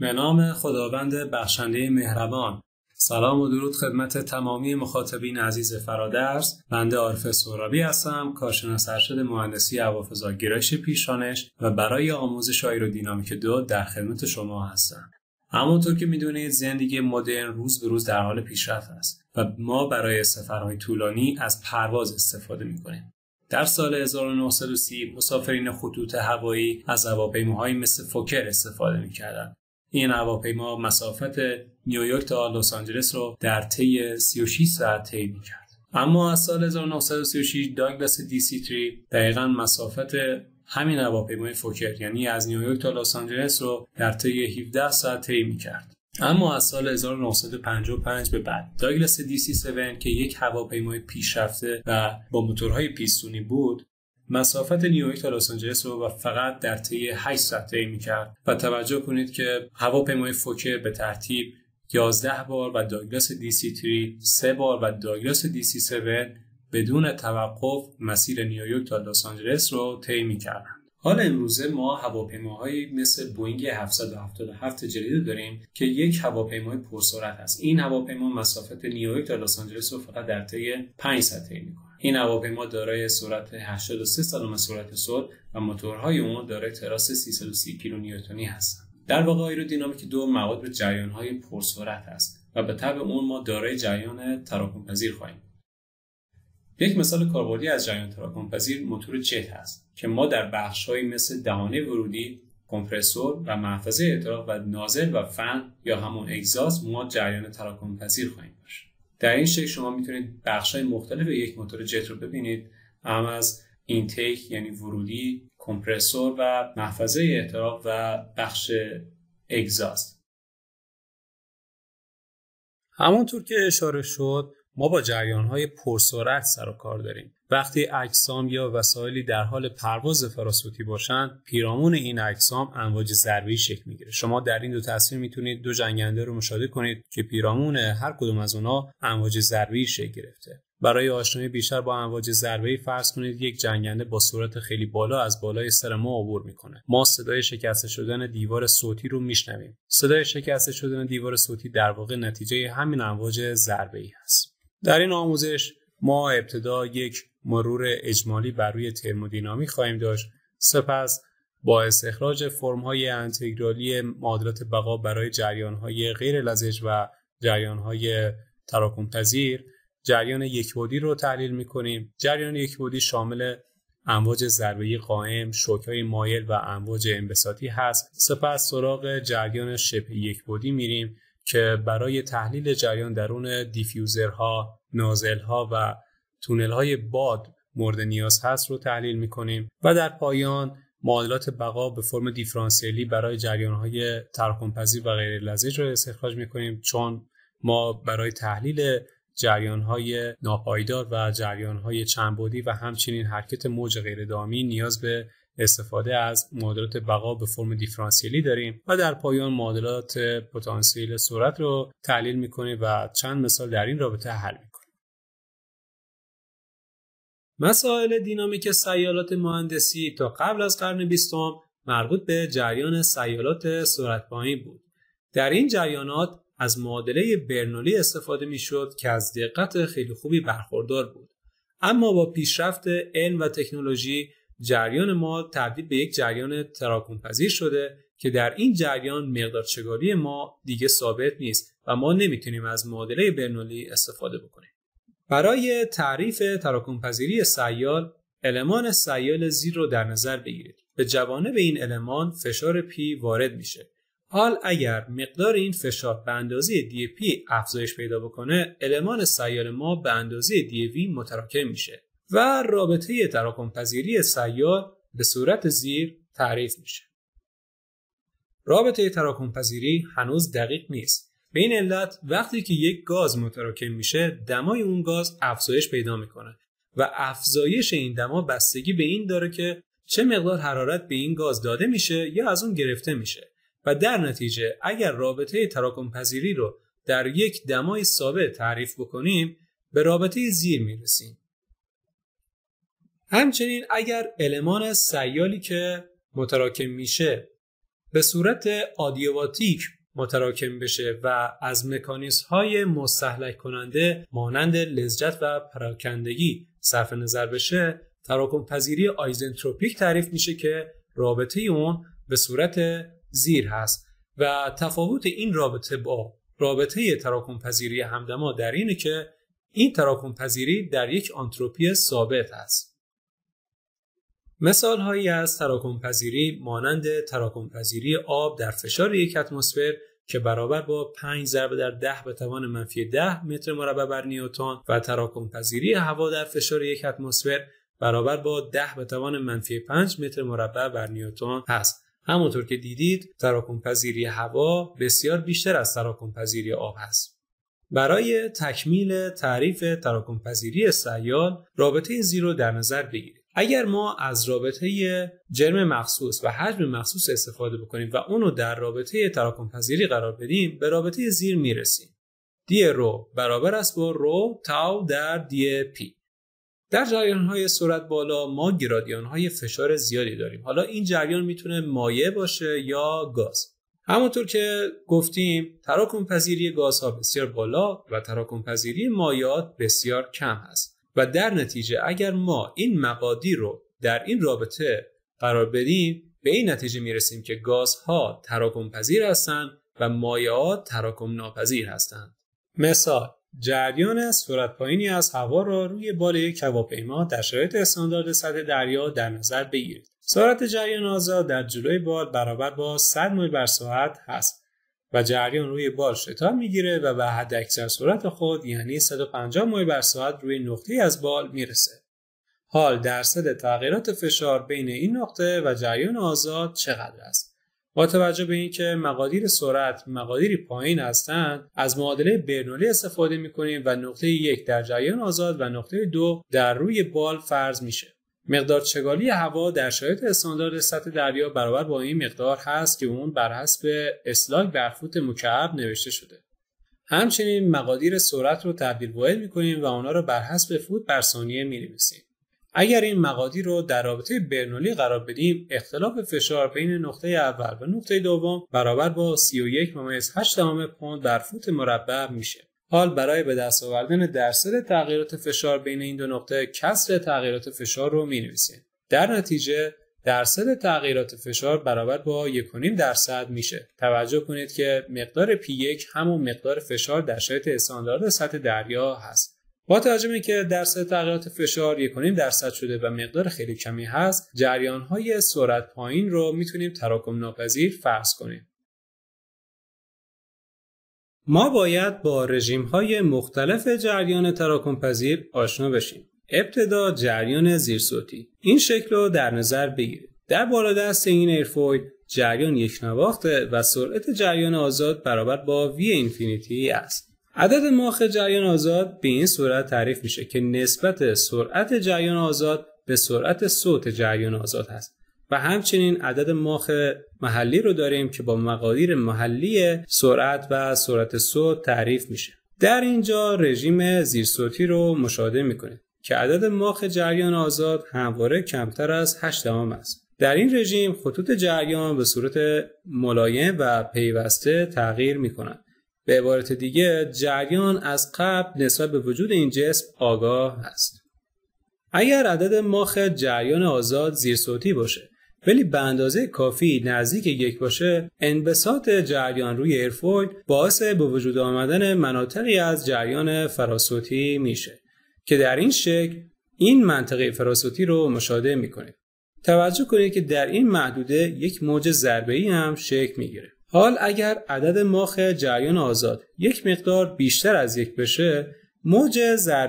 به نام خداوند بخشنده مهربان سلام و درود خدمت تمامی مخاطبین عزیز فرادرس بنده عارف سورابی هستم کارشناس ارشد مهندسی هوافضا گرایش پیشانش و برای آموزش آیرودینامیک دو در خدمت شما هستم همونطور که میدونید زندگی مدرن روز به روز در حال پیشرفت است و ما برای سفرهای طولانی از پرواز استفاده میکنیم در سال 1930 مسافرین خطوط هوایی از هواپیماهایی مثل فوکر استفاده میکردند این هواپیما مسافت نیویورک تا لس آنجلس رو در طی 36 ساعت طی کرد اما از سال 1936 داگلاس dc 3 دقیقا مسافت همین هواپیمای فوکر یعنی از نیویورک تا لس آنجلس رو در طی 17 ساعت طی کرد اما از سال 1955 به بعد داگلاس DC-7 که یک هواپیمای پیشرفته و با موتورهای پیستونی بود مسافت نیویورک تا لس آنجلس رو فقط در طی 8 ساعت طی میکرد و توجه کنید که هواپیمای فوکر به ترتیب 11 بار و داگلاس دی سی 3 3 بار و داگلاس دی سی 7 بدون توقف مسیر نیویورک تا لس آنجلس رو طی میکرد حال امروزه ما هواپیماهایی مثل بوینگ 777 جدید داریم که یک هواپیمای پرسرعت است. این هواپیما مسافت نیویورک تا لس آنجلس رو فقط در طی 5 ساعت طی میکنه این هواپیما دارای سرعت 83 سالم سرعت صلح و موتورهای اون دارای تراس 330 کیلو نیوتونی هستند. در واقع دینامیک دو مواد به جریانهای پرسرعت است و به طب اون ما دارای جریان تراکم پذیر خواهیم. یک مثال کاربردی از جریان تراکم پذیر موتور جت هست که ما در های مثل دهانه ورودی، کمپرسور و محفظه اطراق و نازل و فن یا همون اگزاز ما جریان تراکم پذیر خواهیم. در این شکل شما میتونید بخش های مختلف یک موتور جت رو ببینید هم از اینتیک یعنی ورودی کمپرسور و محفظه احتراق و بخش اگزاست همونطور که اشاره شد ما با جریان های پرسرعت سر و کار داریم وقتی اکسام یا وسایلی در حال پرواز فراسوتی باشند پیرامون این اجسام امواج ضربه شکل میگیره شما در این دو تصویر میتونید دو جنگنده رو مشاهده کنید که پیرامون هر کدوم از اونها امواج ضربه شکل گرفته برای آشنایی بیشتر با امواج ضربه فرض کنید یک جنگنده با سرعت خیلی بالا از بالای سر ما عبور میکنه ما صدای شکسته شدن دیوار صوتی رو میشنویم صدای شکسته شدن دیوار صوتی در واقع نتیجه همین امواج ضربه ای هست در این آموزش ما ابتدا یک مرور اجمالی بر روی ترمودینامی خواهیم داشت سپس با استخراج های انتگرالی معادلات بقا برای های غیر لزج و های تراکم پذیر جریان یکبودی رو تحلیل کنیم جریان یکبودی شامل امواج ضربه قائم، شوک‌های مایل و امواج انبساطی هست. سپس سراغ جریان شبه یکبودی میریم که برای تحلیل جریان درون دیفیوزرها، نازلها و تونل های باد مورد نیاز هست رو تحلیل میکنیم و در پایان معادلات بقا به فرم دیفرانسیلی برای جریان های و غیر لزج رو استخراج میکنیم چون ما برای تحلیل جریان های ناپایدار و جریان های چنبودی و همچنین حرکت موج دامی نیاز به استفاده از معادلات بقا به فرم دیفرانسیلی داریم و در پایان معادلات پتانسیل سرعت رو تحلیل میکنیم و چند مثال در این رابطه حل مسائل دینامیک سیالات مهندسی تا قبل از قرن بیستم مربوط به جریان سیالات سرعت پایین بود. در این جریانات از معادله برنولی استفاده میشد که از دقت خیلی خوبی برخوردار بود. اما با پیشرفت علم و تکنولوژی جریان ما تبدیل به یک جریان تراکم پذیر شده که در این جریان مقدار چگالی ما دیگه ثابت نیست و ما نمیتونیم از معادله برنولی استفاده بکنیم. برای تعریف تراکم سیال المان سیال زیر رو در نظر بگیرید به به این المان فشار پی وارد میشه حال اگر مقدار این فشار به اندازه دی پی افزایش پیدا بکنه المان سیال ما به اندازه دی وی متراکم میشه و رابطه تراکم سیال به صورت زیر تعریف میشه رابطه تراکم هنوز دقیق نیست به این علت وقتی که یک گاز متراکم میشه دمای اون گاز افزایش پیدا میکنه و افزایش این دما بستگی به این داره که چه مقدار حرارت به این گاز داده میشه یا از اون گرفته میشه و در نتیجه اگر رابطه تراکم پذیری رو در یک دمای ثابت تعریف بکنیم به رابطه زیر میرسیم همچنین اگر المان سیالی که متراکم میشه به صورت آدیواتیک متراکم بشه و از مکانیزم های مستحلک کننده مانند لذت و پراکندگی صرف نظر بشه تراکم پذیری آیزنتروپیک تعریف میشه که رابطه اون به صورت زیر هست و تفاوت این رابطه با رابطه تراکم پذیری همدما در اینه که این تراکم پذیری در یک آنتروپی ثابت است. مثال هایی از تراکم پذیری مانند تراکم پذیری آب در فشار یک اتمسفر که برابر با 5 ضربه در 10 به توان منفی 10 متر مربع بر نیوتن و تراکم پذیری هوا در فشار یک اتمسفر برابر با 10 به توان منفی 5 متر مربع بر نیوتن هست. همونطور که دیدید تراکم پذیری هوا بسیار بیشتر از تراکم پذیری آب هست. برای تکمیل تعریف تراکم پذیری سیال رابطه زیرو در نظر بگیرید. اگر ما از رابطه جرم مخصوص و حجم مخصوص استفاده بکنیم و اونو در رابطه تراکم پذیری قرار بدیم به رابطه زیر میرسیم دی رو برابر است با رو تاو در دی پی در جریان های سرعت بالا ما گرادیان های فشار زیادی داریم حالا این جریان میتونه مایع باشه یا گاز همونطور که گفتیم تراکم پذیری گازها بسیار بالا و تراکم پذیری مایات بسیار کم هست و در نتیجه اگر ما این مقادی رو در این رابطه قرار بدیم به این نتیجه میرسیم که گازها تراکم پذیر هستند و مایعات تراکم ناپذیر هستند مثال جریان از سرعت پایینی از هوا را روی بال یک هواپیما در شرایط استاندارد سطح دریا در نظر بگیرید سرعت جریان آزاد در جلوی بال برابر با 100 میل بر ساعت هست و جریان روی بال شتاب میگیره و به حد اکثر سرعت خود یعنی 150 مایل بر ساعت روی نقطه از بال میرسه. حال درصد تغییرات فشار بین این نقطه و جریان آزاد چقدر است؟ با توجه به اینکه مقادیر سرعت مقادیری پایین هستند از معادله برنولی استفاده میکنیم و نقطه یک در جریان آزاد و نقطه دو در روی بال فرض میشه مقدار چگالی هوا در شرایط استاندارد سطح دریا برابر با این مقدار هست که اون بر حسب اسلاگ بر فوت مکعب نوشته شده. همچنین مقادیر سرعت رو تبدیل می میکنیم و آنها رو بر حسب فوت بر ثانیه اگر این مقادیر رو در رابطه برنولی قرار بدیم اختلاف فشار بین نقطه اول و نقطه دوم برابر با 31.8 پوند بر فوت مربع میشه حال برای به دست آوردن درصد تغییرات فشار بین این دو نقطه کسر تغییرات فشار رو می در نتیجه درصد تغییرات فشار برابر با 1.5 درصد میشه. توجه کنید که مقدار p 1 همون مقدار فشار در شرایط استاندارد سطح دریا هست. با توجه به که درصد تغییرات فشار 1.5 درصد شده و مقدار خیلی کمی هست جریان های سرعت پایین رو میتونیم تراکم ناپذیر فرض کنیم ما باید با رژیم های مختلف جریان تراکم آشنا بشیم. ابتدا جریان زیرصوتی. این شکل رو در نظر بگیرید. در بالا دست این ایرفویل جریان یک نواخته و سرعت جریان آزاد برابر با وی اینفینیتی است. عدد ماخ جریان آزاد به این صورت تعریف میشه که نسبت سرعت جریان آزاد به سرعت صوت جریان آزاد هست. و همچنین عدد ماخ محلی رو داریم که با مقادیر محلی سرعت و سرعت صوت تعریف میشه در اینجا رژیم زیرصوتی رو مشاهده میکنید که عدد ماخ جریان آزاد همواره کمتر از 8 دهم است در این رژیم خطوط جریان به صورت ملایم و پیوسته تغییر میکنند. به عبارت دیگه جریان از قبل نسبت به وجود این جسم آگاه است. اگر عدد ماخ جریان آزاد زیرصوتی باشه ولی به اندازه کافی نزدیک یک باشه انبساط جریان روی ایرفویل باعث به وجود آمدن مناطقی از جریان فراسوتی میشه که در این شکل این منطقه فراسوتی رو مشاهده میکنید توجه کنید که در این محدوده یک موج ای هم شکل میگیره حال اگر عدد ماخ جریان آزاد یک مقدار بیشتر از یک بشه موج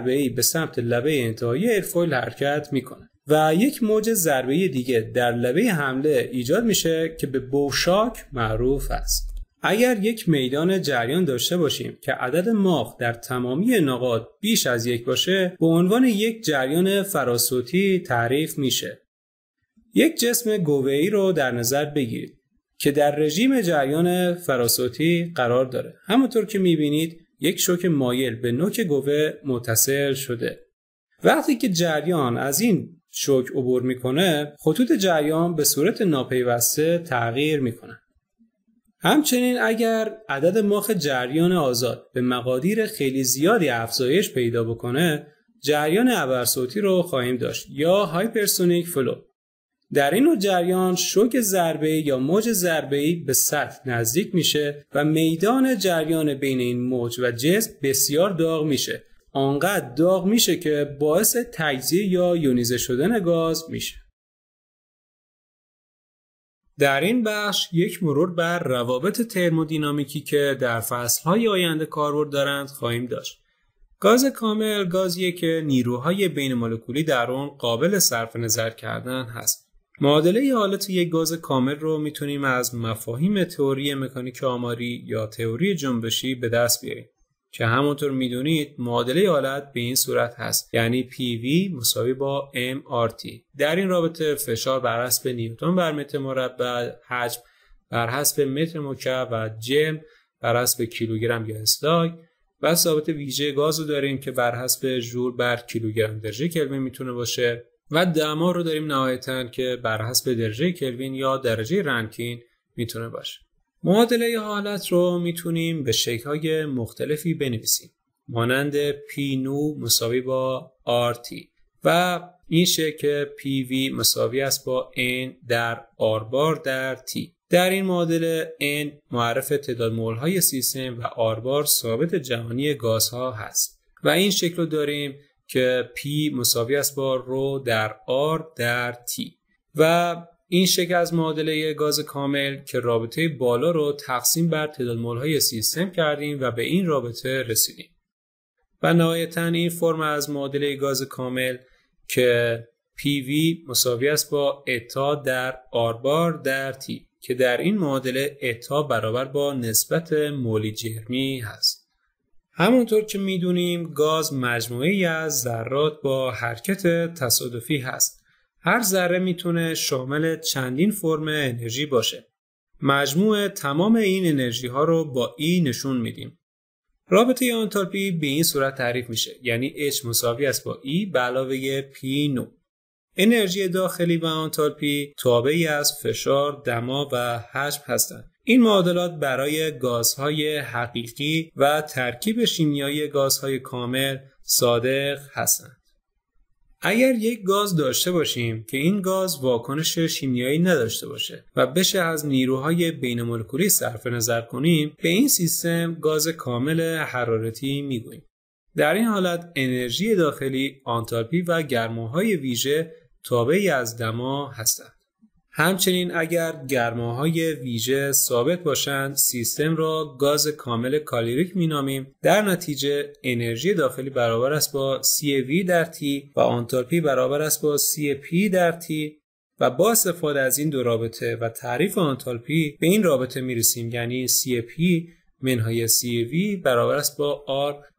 ای به سمت لبه انتهایی ایرفویل حرکت میکنه و یک موج ضربه دیگه در لبه حمله ایجاد میشه که به بوشاک معروف است. اگر یک میدان جریان داشته باشیم که عدد ماخ در تمامی نقاط بیش از یک باشه به عنوان یک جریان فراسوتی تعریف میشه. یک جسم گوهی رو در نظر بگیرید که در رژیم جریان فراسوتی قرار داره. همونطور که میبینید یک شوک مایل به نوک گوه متصل شده. وقتی که جریان از این شوک عبور میکنه خطوط جریان به صورت ناپیوسته تغییر میکنن همچنین اگر عدد ماخ جریان آزاد به مقادیر خیلی زیادی افزایش پیدا بکنه جریان ابرصوتی رو خواهیم داشت یا هایپرسونیک فلو در این نوع جریان شوک ضربه یا موج ضربه به سطح نزدیک میشه و میدان جریان بین این موج و جسم بسیار داغ میشه آنقدر داغ میشه که باعث تجزیه یا یونیزه شدن گاز میشه. در این بخش یک مرور بر روابط ترمودینامیکی که در فصلهای آینده کاربرد دارند خواهیم داشت. گاز کامل گازیه که نیروهای بین مولکولی در آن قابل صرف نظر کردن هست. معادله حالت یک گاز کامل رو میتونیم از مفاهیم تئوری مکانیک آماری یا تئوری جنبشی به دست بیاریم. که همونطور میدونید معادله حالت به این صورت هست یعنی PV مساوی با MRT در این رابطه فشار بر حسب نیوتن بر متر مربع حجم بر حسب متر مکعب و جم بر حسب کیلوگرم یا اسلاگ و ثابت ویژه گاز رو داریم که بر حسب ژول بر کیلوگرم درجه کلوین میتونه باشه و دما رو داریم نهایتا که بر حسب درجه کلوین یا درجه رنکین میتونه باشه معادله حالت رو میتونیم به شکل‌های مختلفی بنویسیم مانند پی نو مساوی با RT و این شکل PV مساوی است با N در R بار در T در این معادله N معرف تعداد مول های سیستم و R بار ثابت جهانی گازها هست و این شکل رو داریم که P مساوی است با رو در R در T و این شکل از معادله گاز کامل که رابطه بالا رو تقسیم بر تعداد های سیستم کردیم و به این رابطه رسیدیم و نهایتا این فرم از معادله گاز کامل که PV مساوی است با اتا در آربار بار در T که در این معادله اتا برابر با نسبت مولی جرمی هست. همونطور که میدونیم گاز مجموعی از ذرات با حرکت تصادفی هست هر ذره میتونه شامل چندین فرم انرژی باشه. مجموع تمام این انرژی ها رو با ای e نشون میدیم. رابطه آنتالپی به این صورت تعریف میشه یعنی H مساوی است با E به علاوه P نو. انرژی داخلی و آنتالپی تابعی از فشار، دما و حجم هستند. این معادلات برای گازهای حقیقی و ترکیب شیمیایی گازهای کامل صادق هستند. اگر یک گاز داشته باشیم که این گاز واکنش شیمیایی نداشته باشه و بشه از نیروهای بین مولکولی صرف نظر کنیم به این سیستم گاز کامل حرارتی میگوییم در این حالت انرژی داخلی آنتالپی و گرماهای ویژه تابعی از دما هستند همچنین اگر گرماهای ویژه ثابت باشند سیستم را گاز کامل کالریک مینامیم در نتیجه انرژی داخلی برابر است با CV در T و آنتالپی برابر است با CP در تی و با استفاده از این دو رابطه و تعریف آنتالپی به این رابطه می‌رسیم یعنی CP منهای CV برابر است با R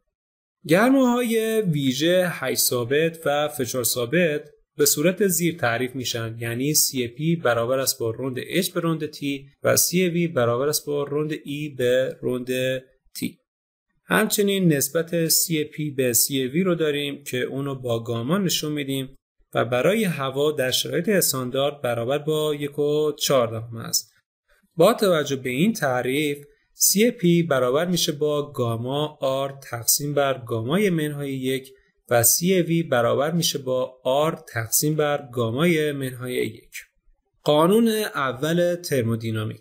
گرماهای ویژه هی ثابت و فشار ثابت به صورت زیر تعریف میشن یعنی CP برابر است با روند H به روند T و CV برابر است با روند E به روند T همچنین نسبت CP به CV رو داریم که اونو با گاما نشون میدیم و برای هوا در شرایط استاندارد برابر با یک و است. با توجه به این تعریف CP برابر میشه با گاما R تقسیم بر گامای منهای یک و سی وی برابر میشه با R تقسیم بر گامای منهای یک قانون اول ترمودینامیک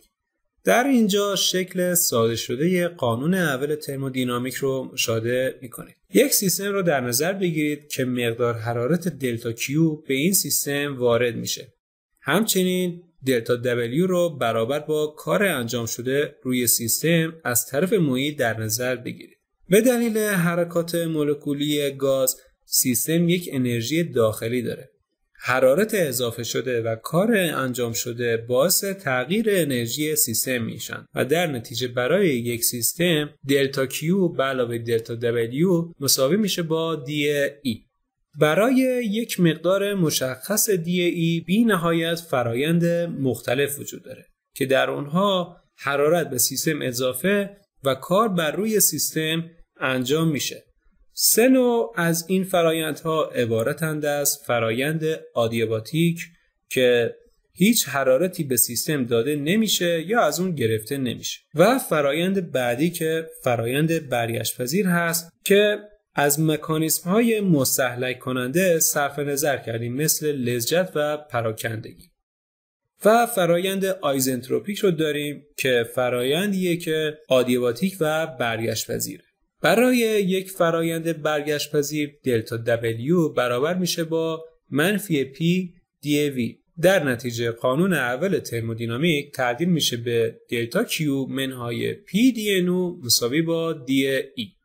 در اینجا شکل ساده شده قانون اول ترمودینامیک رو مشاهده میکنید یک سیستم رو در نظر بگیرید که مقدار حرارت دلتا کیو به این سیستم وارد میشه همچنین دلتا دبلیو رو برابر با کار انجام شده روی سیستم از طرف محیط در نظر بگیرید به دلیل حرکات مولکولی گاز سیستم یک انرژی داخلی داره حرارت اضافه شده و کار انجام شده باعث تغییر انرژی سیستم میشن و در نتیجه برای یک سیستم دلتا کیو به علاوه دلتا دبلیو مساوی میشه با دی ای برای یک مقدار مشخص دی ای بی نهایت فرایند مختلف وجود داره که در اونها حرارت به سیستم اضافه و کار بر روی سیستم انجام میشه سه نوع از این فرایندها عبارتند از فرایند آدیاباتیک که هیچ حرارتی به سیستم داده نمیشه یا از اون گرفته نمیشه و فرایند بعدی که فرایند بریش پذیر هست که از مکانیسم های مستحلک کننده صرف نظر کردیم مثل لزجت و پراکندگی و فرایند آیزنتروپیک رو داریم که فرایندیه که آدیاباتیک و برگشت پذیره برای یک فرایند برگشت پذیر دلتا دبلیو برابر میشه با منفی پی دی وی در نتیجه قانون اول ترمودینامیک تعدیل میشه به دلتا کیو منهای پی دی نو مساوی با دی ای e.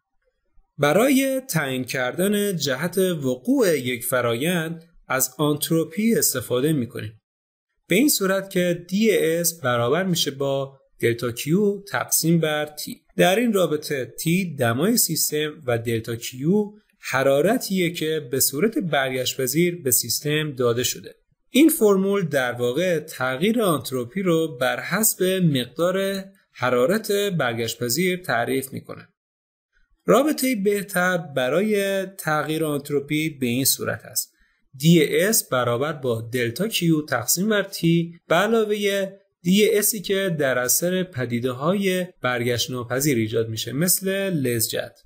برای تعیین کردن جهت وقوع یک فرایند از آنتروپی استفاده میکنیم به این صورت که دی اس برابر میشه با دلتا کیو تقسیم بر تی در این رابطه تی دمای سیستم و دلتا کیو حرارتیه که به صورت برگشت پذیر به سیستم داده شده این فرمول در واقع تغییر آنتروپی رو بر حسب مقدار حرارت برگشت پذیر تعریف میکنه رابطه بهتر برای تغییر آنتروپی به این صورت است DS برابر با دلتا کیو تقسیم بر تی به علاوه اسی که در اثر پدیده های برگشت ناپذیر ایجاد میشه مثل لزجت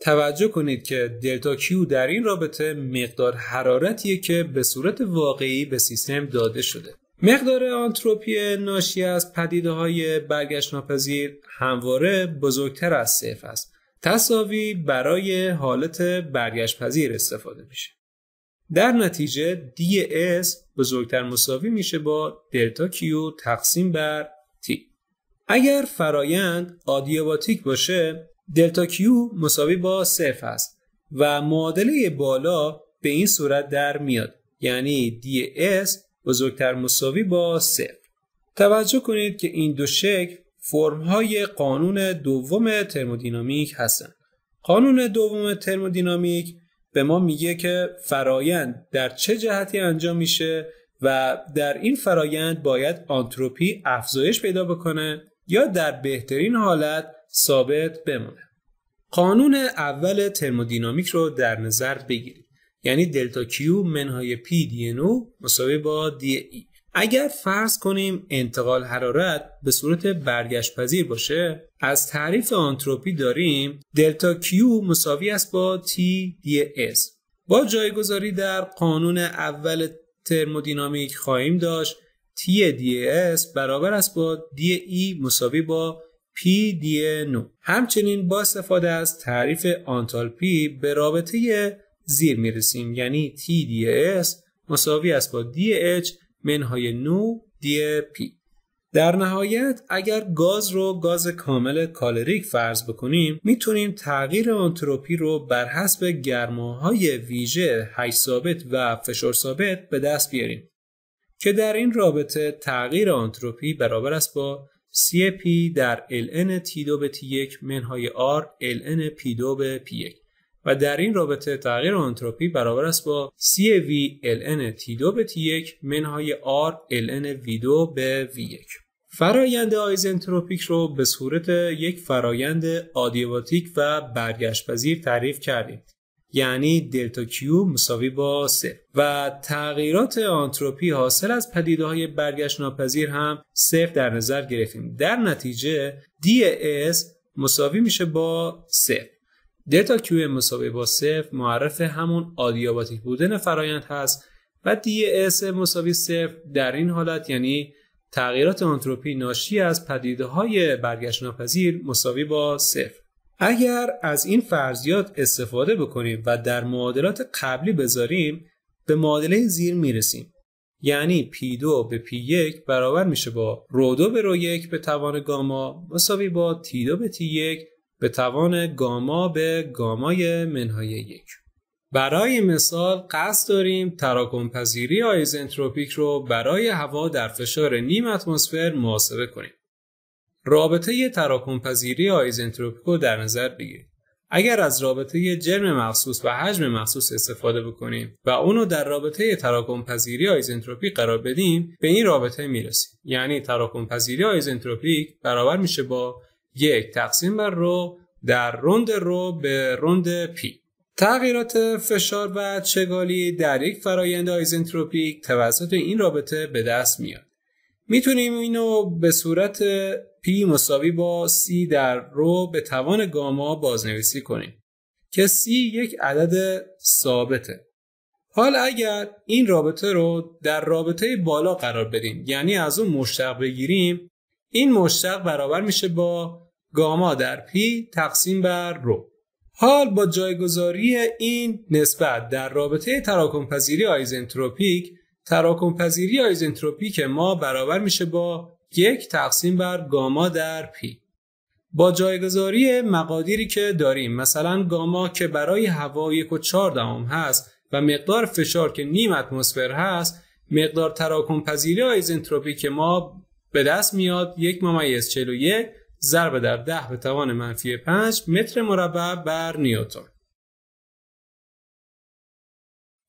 توجه کنید که دلتا کیو در این رابطه مقدار حرارتیه که به صورت واقعی به سیستم داده شده مقدار آنتروپی ناشی از پدیده های برگشت ناپذیر همواره بزرگتر از صفر است تصاوی برای حالت برگشت پذیر استفاده میشه در نتیجه دی اس بزرگتر مساوی میشه با دلتا کیو تقسیم بر تی اگر فرایند آدیاباتیک باشه دلتا کیو مساوی با صرف است و معادله بالا به این صورت در میاد یعنی دی اس بزرگتر مساوی با صفر توجه کنید که این دو شکل های قانون دوم ترمودینامیک هستند قانون دوم ترمودینامیک به ما میگه که فرایند در چه جهتی انجام میشه و در این فرایند باید آنتروپی افزایش پیدا بکنه یا در بهترین حالت ثابت بمونه قانون اول ترمودینامیک رو در نظر بگیرید یعنی دلتا کیو منهای پی دی نو مساوی با دی ای اگر فرض کنیم انتقال حرارت به صورت برگشت پذیر باشه از تعریف آنتروپی داریم دلتا کیو مساوی است با تی دی اس با جایگذاری در قانون اول ترمودینامیک خواهیم داشت تی دی اس برابر است با دی ای e مساوی با پی دی نو همچنین با استفاده از تعریف آنتالپی به رابطه زیر رسیم یعنی تی دی اس مساوی است با دی اچ منهای نو دی پی در نهایت اگر گاز رو گاز کامل کالریک فرض بکنیم میتونیم تغییر آنتروپی رو بر حسب گرماهای ویژه هش ثابت و فشار ثابت به دست بیاریم که در این رابطه تغییر آنتروپی برابر است با CP در ln T2 به 1 منهای R ln P2 به P1 و در این رابطه تغییر آنتروپی برابر است با CV T2 به T1 منهای R ln وی 2 به V1 فرایند آیزنتروپیک رو به صورت یک فرایند آدیاباتیک و برگشتپذیر تعریف کردیم یعنی دلتا کیو مساوی با صفر و تغییرات آنتروپی حاصل از پدیده های برگشت ناپذیر هم صفر در نظر گرفتیم در نتیجه دی اس مساوی میشه با صفر. دلتا کیو مساوی با صفر معرف همون آدیاباتیک بودن فرایند هست و دی اس مساوی صفر در این حالت یعنی تغییرات آنتروپی ناشی از پدیده های برگشت ناپذیر مساوی با صفر اگر از این فرضیات استفاده بکنیم و در معادلات قبلی بذاریم به معادله زیر میرسیم یعنی P2 به P1 برابر میشه با رو 2 به رو 1 به توان گاما مساوی با T2 به T1 به توان گاما به گامای منهای یک برای مثال قصد داریم تراکم پذیری آیزنتروپیک رو برای هوا در فشار نیم اتمسفر محاسبه کنیم. رابطه تراکم پذیری آیزنتروپیک رو در نظر بگیریم. اگر از رابطه جرم مخصوص و حجم مخصوص استفاده بکنیم و اونو در رابطه تراکم پذیری آیزنتروپیک قرار بدیم به این رابطه میرسیم یعنی تراکم پذیری آیزنتروپیک برابر میشه با یک تقسیم بر رو در روند رو به روند پی تغییرات فشار و چگالی در یک فرایند آیزنتروپیک توسط این رابطه به دست میاد میتونیم اینو به صورت پی مساوی با سی در رو به توان گاما بازنویسی کنیم که سی یک عدد ثابته حال اگر این رابطه رو در رابطه بالا قرار بدیم یعنی از اون مشتق بگیریم این مشتق برابر میشه با گاما در پی تقسیم بر رو حال با جایگذاری این نسبت در رابطه تراکم پذیری آیزنتروپیک تراکم پذیری آیزنتروپیک ما برابر میشه با یک تقسیم بر گاما در پی با جایگذاری مقادیری که داریم مثلا گاما که برای هوا یک و چار هست و مقدار فشار که نیم اتمسفر هست مقدار تراکم پذیری آیزنتروپیک ما به دست میاد یک ممیز 41 ضرب در ده به توان منفی 5 متر مربع بر نیوتن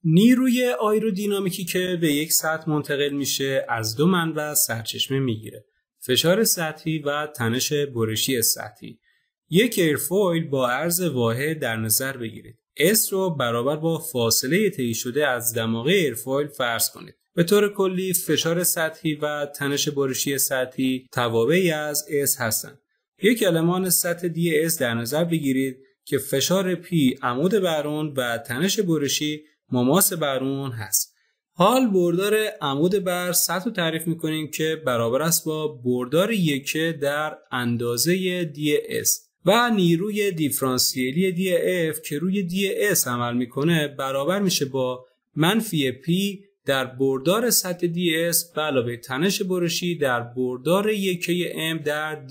نیروی آیرودینامیکی که به یک سطح منتقل میشه از دو منبع سرچشمه میگیره فشار سطحی و تنش برشی سطحی یک ایرفویل با عرض واحد در نظر بگیرید S رو برابر با فاصله طی شده از دماغه ایرفویل فرض کنید به طور کلی فشار سطحی و تنش برشی سطحی توابعی از S هستند. یک المان سطح دی S در نظر بگیرید که فشار P عمود برون و تنش برشی مماس برون هست. حال بردار عمود بر سطح رو تعریف میکنیم که برابر است با بردار یکه در اندازه دی S و نیروی دیفرانسیلی دی F که روی دی S عمل میکنه برابر میشه با منفی پی در بردار سطح DS به علاوه تنش برشی در بردار یکه ام در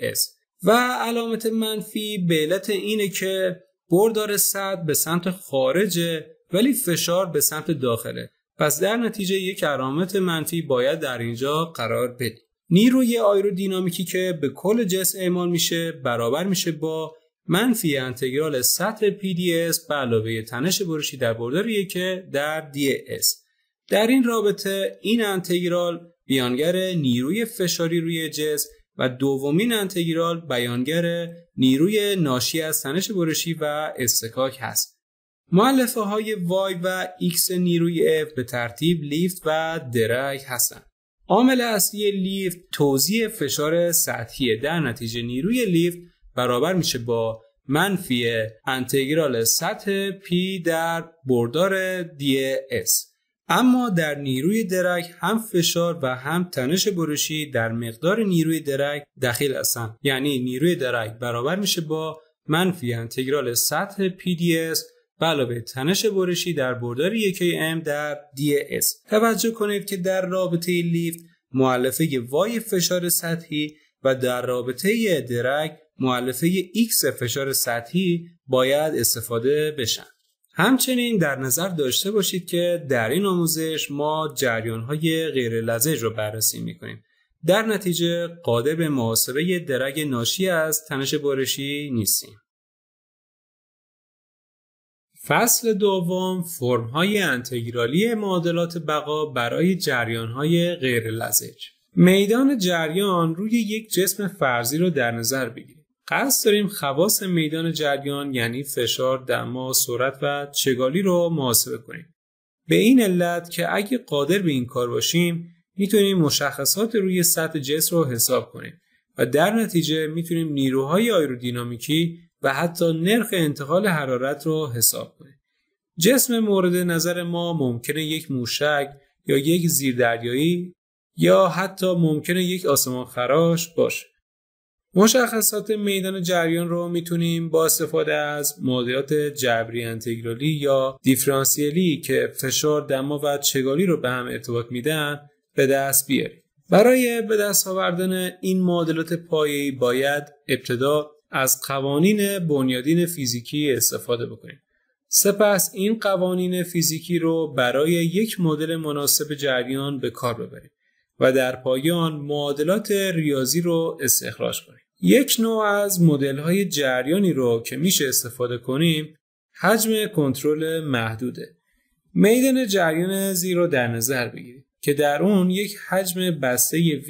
اس و علامت منفی به علت اینه که بردار سطح به سمت خارجه ولی فشار به سمت داخله پس در نتیجه یک علامت منفی باید در اینجا قرار بدیم نیروی آیرودینامیکی که به کل جسم اعمال میشه برابر میشه با منفی انتگرال سطح PDS به علاوه تنش برشی در بردار یکه در اس در این رابطه این انتگرال بیانگر نیروی فشاری روی جسم و دومین انتگرال بیانگر نیروی ناشی از تنش برشی و استکاک هست. معلفه های وای و ایکس نیروی F به ترتیب لیفت و درک هستند. عامل اصلی لیفت توزیع فشار سطحی در نتیجه نیروی لیفت برابر میشه با منفی انتگرال سطح P در بردار DS. اما در نیروی درک هم فشار و هم تنش برشی در مقدار نیروی درک دخیل هستند یعنی نیروی درک برابر میشه با منفی انتگرال سطح PDS به علاوه تنش برشی در بردار یکی ام در DS توجه کنید که در رابطه لیفت معلفه وای فشار سطحی و در رابطه درک معلفه ایکس فشار سطحی باید استفاده بشن همچنین در نظر داشته باشید که در این آموزش ما های غیر لزج رو بررسی کنیم. در نتیجه قادر به محاسبه درگ ناشی از تنش بارشی نیستیم. فصل دوم های انتگرالی معادلات بقا برای های غیر لزج. میدان جریان روی یک جسم فرضی رو در نظر بگیرید. قصد داریم خواص میدان جریان یعنی فشار، دما، سرعت و چگالی رو محاسبه کنیم. به این علت که اگه قادر به این کار باشیم میتونیم مشخصات روی سطح جسم رو حساب کنیم و در نتیجه میتونیم نیروهای آیرودینامیکی و حتی نرخ انتقال حرارت رو حساب کنیم. جسم مورد نظر ما ممکنه یک موشک یا یک زیردریایی یا حتی ممکنه یک آسمان خراش باشه. مشخصات میدان جریان رو میتونیم با استفاده از معادلات جبری انتگرالی یا دیفرانسیلی که فشار دما و چگالی رو به هم ارتباط میدن به دست بیاریم برای به دست آوردن این معادلات پایه‌ای باید ابتدا از قوانین بنیادین فیزیکی استفاده بکنیم سپس این قوانین فیزیکی رو برای یک مدل مناسب جریان به کار ببریم و در پایان معادلات ریاضی رو استخراج کنیم یک نوع از مدل های جریانی رو که میشه استفاده کنیم حجم کنترل محدوده میدان جریان زیر رو در نظر بگیریم که در اون یک حجم بسته V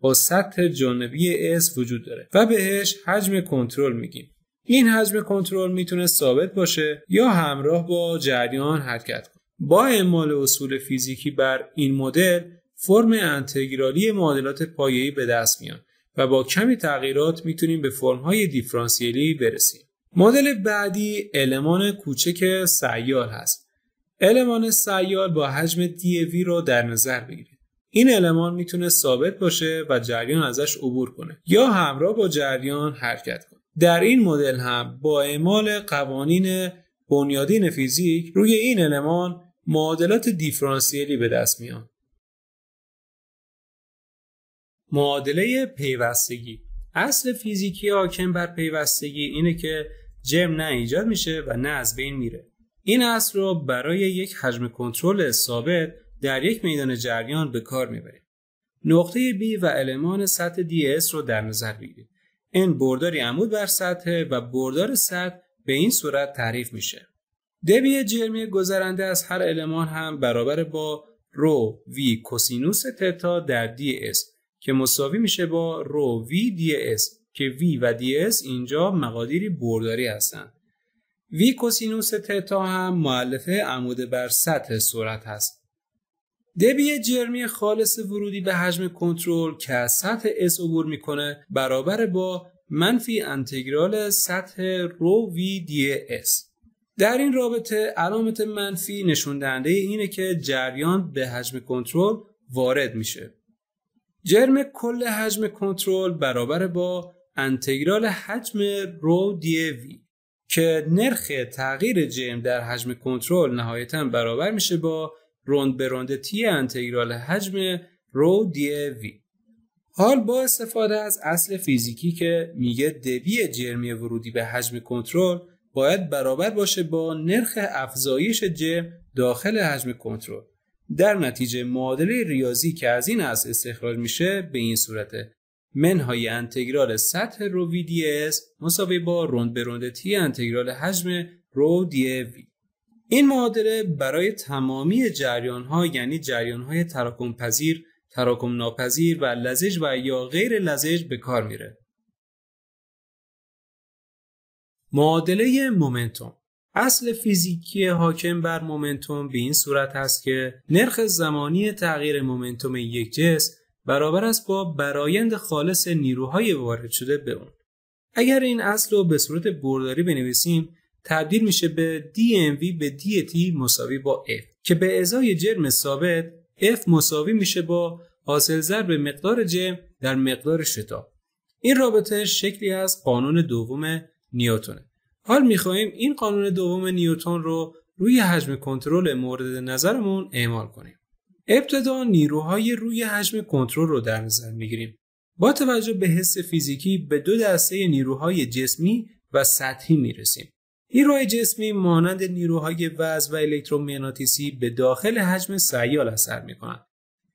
با سطح جانبی S وجود داره و بهش حجم کنترل میگیم این حجم کنترل میتونه ثابت باشه یا همراه با جریان حرکت کنه با اعمال اصول فیزیکی بر این مدل فرم انتگرالی معادلات پایه‌ای به دست میان و با کمی تغییرات میتونیم به فرم‌های دیفرانسیلی برسیم. مدل بعدی المان کوچک سیال هست. المان سیال با حجم دی رو در نظر بگیرید. این المان میتونه ثابت باشه و جریان ازش عبور کنه یا همراه با جریان حرکت کنه. در این مدل هم با اعمال قوانین بنیادین فیزیک روی این المان معادلات دیفرانسیلی به دست میان. معادله پیوستگی اصل فیزیکی حاکم بر پیوستگی اینه که جرم نه ایجاد میشه و نه از بین میره این اصل رو برای یک حجم کنترل ثابت در یک میدان جریان به کار میبریم نقطه B و المان سطح DS رو در نظر بگیریم این برداری عمود بر سطح و بردار سطح به این صورت تعریف میشه دبی جرمی گذرنده از هر المان هم برابر با رو وی کوسینوس تتا در دی که مساوی میشه با رو دی اس که وی و دی اس اینجا مقادیری برداری هستند. وی کوسینوس تتا هم معلفه عمود بر سطح سرعت هست. دبی جرمی خالص ورودی به حجم کنترل که از سطح اس عبور میکنه برابر با منفی انتگرال سطح رو وی دی اس. در این رابطه علامت منفی نشون دهنده اینه که جریان به حجم کنترل وارد میشه. جرم کل حجم کنترل برابر با انتگرال حجم رو دی وی که نرخ تغییر جرم در حجم کنترل نهایتا برابر میشه با روند به تی انتگرال حجم رو دی وی حال با استفاده از اصل فیزیکی که میگه دبی جرمی ورودی به حجم کنترل باید برابر باشه با نرخ افزایش جرم داخل حجم کنترل در نتیجه معادله ریاضی که از این از استخراج میشه به این صورته منهای انتگرال سطح رو وی دی اس مساوی با روند به تی انتگرال حجم رو دی وی این معادله برای تمامی جریان ها یعنی جریان های تراکم پذیر، تراکم ناپذیر و لزج و یا غیر لزج به کار میره. معادله مومنتوم اصل فیزیکی حاکم بر مومنتوم به این صورت هست که نرخ زمانی تغییر مومنتوم یک جسم برابر است با برایند خالص نیروهای وارد شده به اون. اگر این اصل رو به صورت برداری بنویسیم تبدیل میشه به DMV به DT مساوی با F که به ازای جرم ثابت F مساوی میشه با حاصل ضرب مقدار جرم در مقدار شتاب. این رابطه شکلی از قانون دوم نیوتونه حال میخواهیم این قانون دوم نیوتون رو روی حجم کنترل مورد نظرمون اعمال کنیم. ابتدا نیروهای روی حجم کنترل رو در نظر میگیریم. با توجه به حس فیزیکی به دو دسته نیروهای جسمی و سطحی میرسیم. نیروهای جسمی مانند نیروهای وزن و الکترومغناطیسی به داخل حجم سیال اثر میکنند.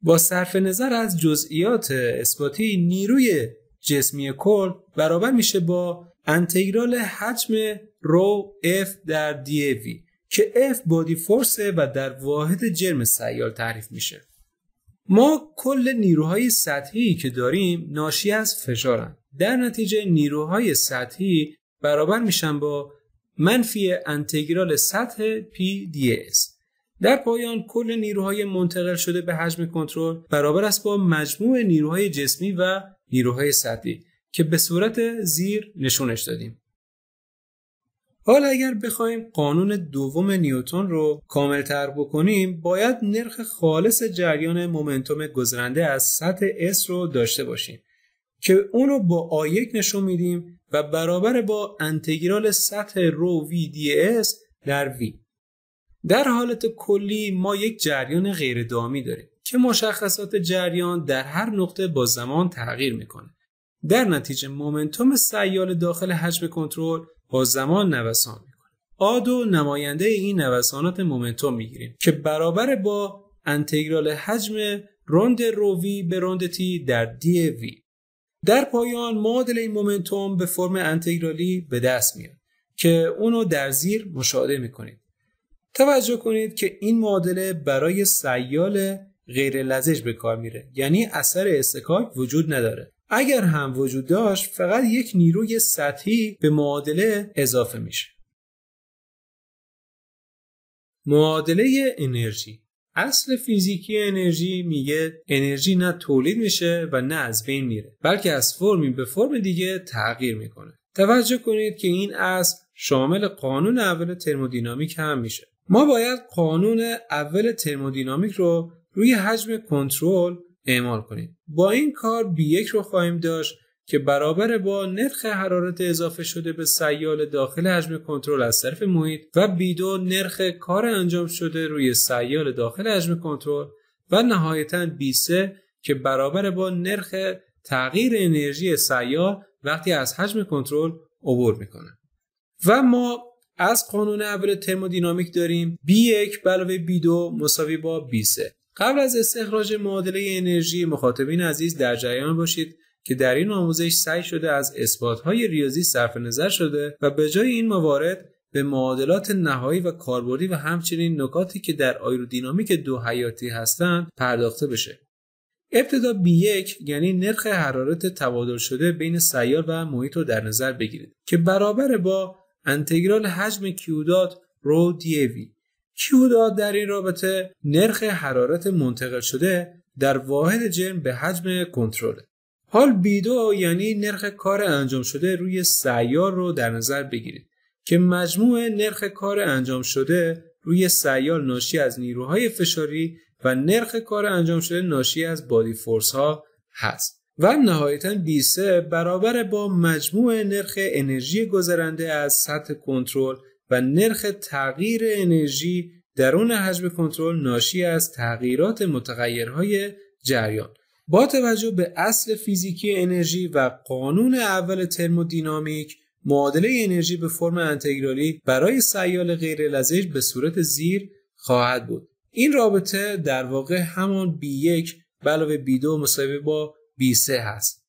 با صرف نظر از جزئیات اثباتی نیروی جسمی کل برابر میشه با انتگرال حجم رو F در وی که اف بادی فورسه و در واحد جرم سیال تعریف میشه ما کل نیروهای سطحی که داریم ناشی از فشارن در نتیجه نیروهای سطحی برابر میشن با منفی انتگرال سطح اس در پایان کل نیروهای منتقل شده به حجم کنترل برابر است با مجموع نیروهای جسمی و نیروهای سطحی که به صورت زیر نشونش دادیم. حالا اگر بخوایم قانون دوم نیوتون رو کاملتر بکنیم باید نرخ خالص جریان مومنتوم گذرنده از سطح S رو داشته باشیم که اون رو با آیک نشون میدیم و برابر با انتگرال سطح رو وی دی اس در وی در حالت کلی ما یک جریان غیردامی داریم که مشخصات جریان در هر نقطه با زمان تغییر میکنه در نتیجه مومنتوم سیال داخل حجم کنترل با زمان نوسان میکنه آدو نماینده این نوسانات مومنتوم میگیریم که برابر با انتگرال حجم روند رووی به روند تی در دی وی در پایان معادل این مومنتوم به فرم انتگرالی به دست میاد که اونو در زیر مشاهده میکنید توجه کنید که این معادله برای سیال غیر لزج به کار میره یعنی اثر استکاک وجود نداره اگر هم وجود داشت فقط یک نیروی سطحی به معادله اضافه میشه معادله انرژی اصل فیزیکی انرژی میگه انرژی نه تولید میشه و نه از بین میره بلکه از فرمی به فرم دیگه تغییر میکنه توجه کنید که این اصل شامل قانون اول ترمودینامیک هم میشه ما باید قانون اول ترمودینامیک رو روی حجم کنترل اعمال کنیم با این کار بی یک رو خواهیم داشت که برابر با نرخ حرارت اضافه شده به سیال داخل حجم کنترل از طرف محیط و بی دو نرخ کار انجام شده روی سیال داخل حجم کنترل و نهایتا بی سه که برابر با نرخ تغییر انرژی سیال وقتی از حجم کنترل عبور میکنه و ما از قانون اول ترمودینامیک داریم B1 بی علاوه B2 مساوی با B3 قبل از استخراج معادله انرژی مخاطبین عزیز در جریان باشید که در این آموزش سعی شده از اثباتهای ریاضی صرف نظر شده و به جای این موارد به معادلات نهایی و کاربردی و همچنین نکاتی که در آیرودینامیک دو حیاتی هستند پرداخته بشه. ابتدا B1 یعنی نرخ حرارت تبادل شده بین سیار و محیط رو در نظر بگیرید که برابر با انتگرال حجم کیودات رو کیودا در این رابطه نرخ حرارت منتقل شده در واحد جرم به حجم کنترل. حال بیدو یعنی نرخ کار انجام شده روی سیار رو در نظر بگیرید که مجموع نرخ کار انجام شده روی سیار ناشی از نیروهای فشاری و نرخ کار انجام شده ناشی از بادی فورس ها هست و نهایتا بیسه برابر با مجموع نرخ انرژی گذرنده از سطح کنترل و نرخ تغییر انرژی درون حجم کنترل ناشی از تغییرات متغیرهای جریان با توجه به اصل فیزیکی انرژی و قانون اول ترمودینامیک معادله انرژی به فرم انتگرالی برای سیال غیر لزج به صورت زیر خواهد بود این رابطه در واقع همان B1 علاوه B2 مساوی با B3 هست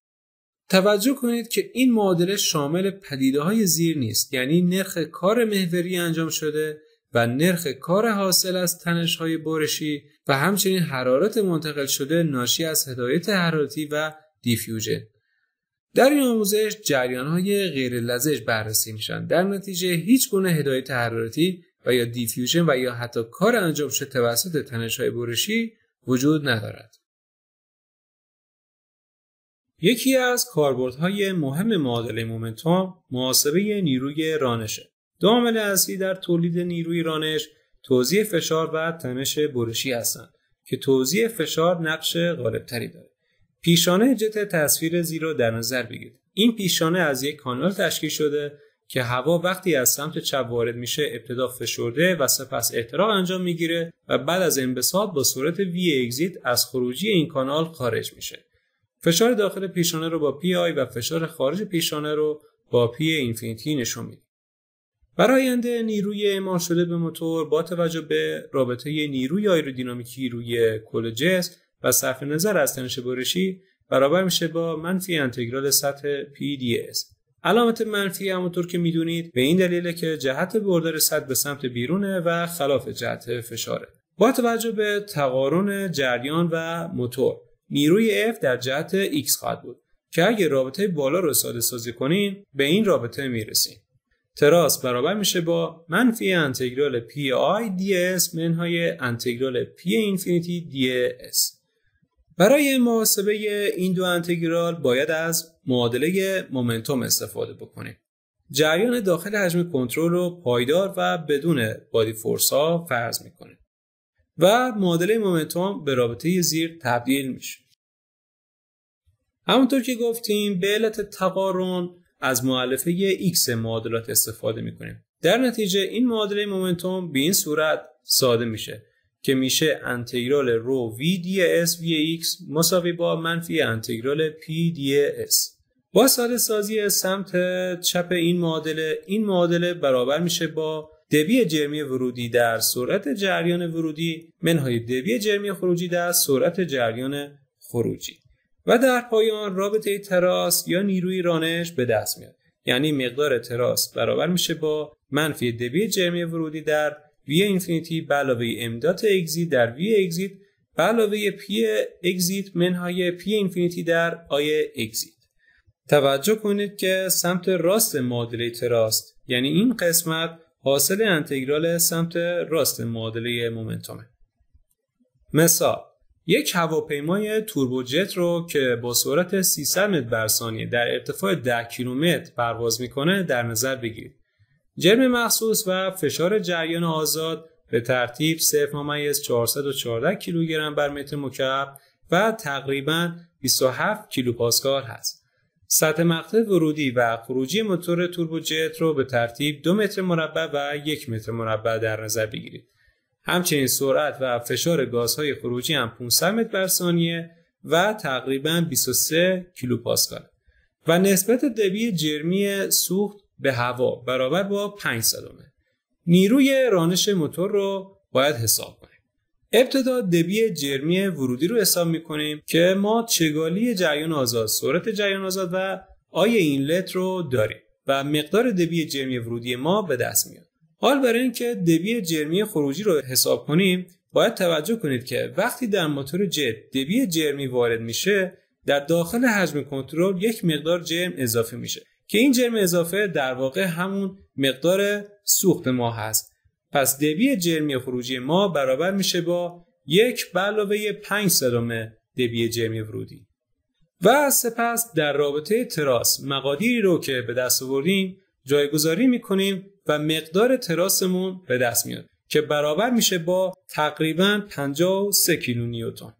توجه کنید که این معادله شامل پدیده های زیر نیست یعنی نرخ کار محوری انجام شده و نرخ کار حاصل از تنش های بارشی و همچنین حرارت منتقل شده ناشی از هدایت حرارتی و دیفیوژن در این آموزش جریان های غیر لزج بررسی میشن در نتیجه هیچ گونه هدایت حرارتی و یا دیفیوژن و یا حتی کار انجام شده توسط تنش های برشی وجود ندارد یکی از کاربردهای مهم معادله مومنتوم محاسبه نیروی رانشه. دو عامل اصلی در تولید نیروی رانش توزیع فشار و تنش برشی هستند که توزیع فشار نقش غالبتری داره. پیشانه جت تصویر زیر رو در نظر بگیرید. این پیشانه از یک کانال تشکیل شده که هوا وقتی از سمت چپ وارد میشه ابتدا فشرده و سپس احتراق انجام میگیره و بعد از انبساط با صورت وی اگزیت از خروجی این کانال خارج میشه. فشار داخل پیشانه رو با پی آی و فشار خارج پیشانه رو با پی اینفینیتی نشون میدیم. آینده نیروی اعمال شده به موتور با توجه به رابطه نیروی آیرودینامیکی روی کل جسم و صرف نظر از تنش برشی برابر میشه با منفی انتگرال سطح PDS. علامت منفی همونطور که میدونید به این دلیله که جهت بردار سطح به سمت بیرونه و خلاف جهت فشاره. با توجه به تقارن جریان و موتور نیروی F در جهت X خواهد بود که اگر رابطه بالا رو ساده سازی کنین به این رابطه میرسیم. تراس برابر میشه با منفی انتگرال پی آی دی منهای انتگرال پی اینفینیتی دی اس. برای محاسبه این دو انتگرال باید از معادله مومنتوم استفاده بکنیم. جریان داخل حجم کنترل رو پایدار و بدون بادی فورس ها فرض میکنیم. و معادله مومنتوم به رابطه زیر تبدیل میشه همونطور که گفتیم به علت تقارن از معلفه x معادلات استفاده میکنیم در نتیجه این معادله مومنتوم به این صورت ساده میشه که میشه انتگرال رو v وی x مساوی با منفی انتگرال p اس. با ساده سازی سمت چپ این معادله این معادله برابر میشه با دبی جرمی ورودی در سرعت جریان ورودی منهای دبی جرمی خروجی در سرعت جریان خروجی و در پایان رابطه تراس یا نیروی رانش به دست میاد یعنی مقدار تراس برابر میشه با منفی دبی جرمی ورودی در وی اینفینیتی به علاوه امداد اگزیت در وی اگزیت به علاوه پی اگزیت منهای پی اینفینیتی در آی اگزیت توجه کنید که سمت راست معادله تراست یعنی این قسمت حاصل انتگرال سمت راست معادله مومنتومه مثال یک هواپیمای توربوجت رو که با سرعت 300 متر بر ثانیه در ارتفاع 10 کیلومتر پرواز میکنه در نظر بگیرید. جرم مخصوص و فشار جریان آزاد به ترتیب 0.414 کیلوگرم بر متر مکعب و تقریبا 27 کیلوپاسکال هست. سطح مقطع ورودی و خروجی موتور جت رو به ترتیب دو متر مربع و یک متر مربع در نظر بگیرید. همچنین سرعت و فشار گازهای خروجی هم 500 متر بر ثانیه و تقریبا 23 کیلوپاسکال و نسبت دبی جرمی سوخت به هوا برابر با 5 صدمه. نیروی رانش موتور رو باید حساب کنید. ابتدا دبی جرمی ورودی رو حساب میکنیم که ما چگالی جریان آزاد صورت جریان آزاد و آی اینلت رو داریم و مقدار دبی جرمی ورودی ما به دست میاد حال برای اینکه دبی جرمی خروجی رو حساب کنیم باید توجه کنید که وقتی در موتور جت دبی جرمی وارد میشه در داخل حجم کنترل یک مقدار جرم اضافه میشه که این جرم اضافه در واقع همون مقدار سوخت ما هست پس دبی جرمی خروجی ما برابر میشه با یک به علاوه 5 صدم دبی جرمی ورودی و سپس در رابطه تراس مقادیری رو که به دست آوردیم جایگذاری میکنیم و مقدار تراسمون به دست میاد که برابر میشه با تقریبا 53 کیلو نیوتن